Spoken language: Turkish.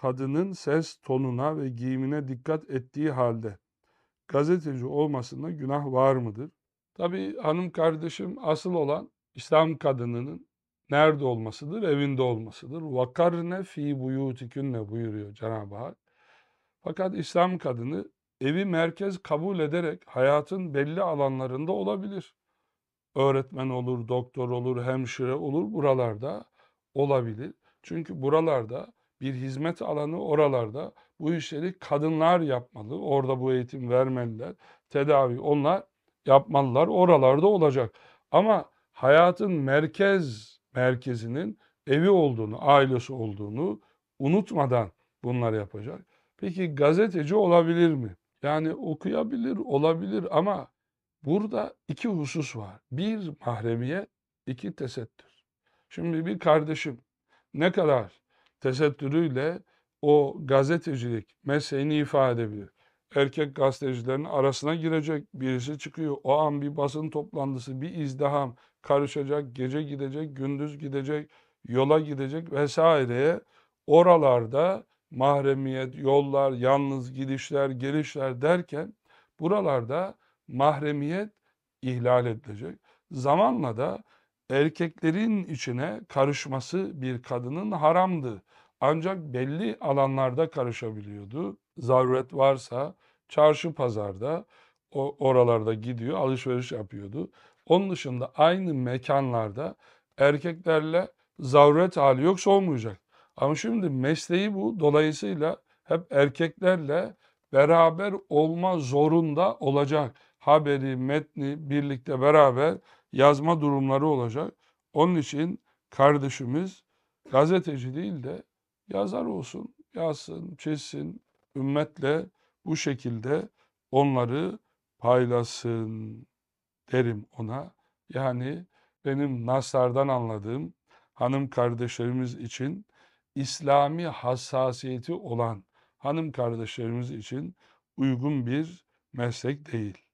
kadının ses tonuna ve giyimine dikkat ettiği halde gazeteci olmasında günah var mıdır? Tabi hanım kardeşim asıl olan İslam kadınının nerede olmasıdır? Evinde olmasıdır. Vakarne fi buyutikunne buyuruyor Cenab-ı Hak. Fakat İslam kadını evi merkez kabul ederek hayatın belli alanlarında olabilir. Öğretmen olur, doktor olur, hemşire olur buralarda olabilir. Çünkü buralarda bir hizmet alanı oralarda. Bu işleri kadınlar yapmalı. Orada bu eğitim vermeliler. Tedavi onlar yapmalılar. Oralarda olacak. Ama hayatın merkez merkezinin evi olduğunu, ailesi olduğunu unutmadan bunlar yapacak. Peki gazeteci olabilir mi? Yani okuyabilir, olabilir ama burada iki husus var. Bir mahremiyet, iki tesettür. Şimdi bir kardeşim ne kadar tesettürüyle o gazetecilik mesleğini ifade edebilir. Erkek gazetecilerin arasına girecek, birisi çıkıyor. O an bir basın toplantısı, bir izdiham karışacak, gece gidecek, gündüz gidecek, yola gidecek vesaireye oralarda mahremiyet, yollar, yalnız gidişler, gelişler derken buralarda mahremiyet ihlal edilecek. Zamanla da erkeklerin içine karışması bir kadının haramdı. Ancak belli alanlarda karışabiliyordu. Zaruret varsa çarşı pazarda o, oralarda gidiyor alışveriş yapıyordu. Onun dışında aynı mekanlarda erkeklerle zaruret hali yoksa olmayacak. Ama şimdi mesleği bu. Dolayısıyla hep erkeklerle beraber olma zorunda olacak. Haberi, metni birlikte beraber yazma durumları olacak. Onun için kardeşimiz gazeteci değil de yazar olsun, yazsın, çizsin, ümmetle bu şekilde onları paylaşsın derim ona. Yani benim Naslardan anladığım hanım kardeşlerimiz için İslami hassasiyeti olan hanım kardeşlerimiz için uygun bir meslek değil.